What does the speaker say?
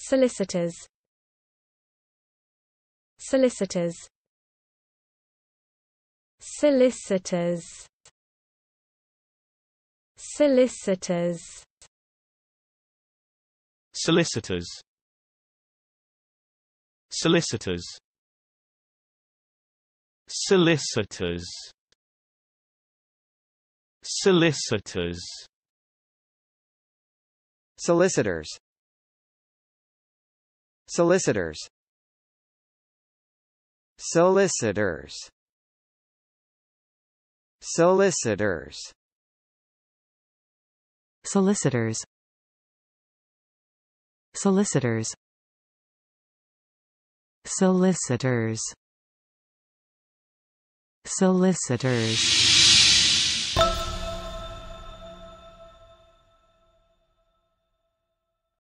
Solicitors Solicitors Solicitors Solicitors Solicitors Solicitors Solicitors Solicitors Solicitors Solicitors Solicitors Solicitors Solicitors Solicitors Solicitors Solicitors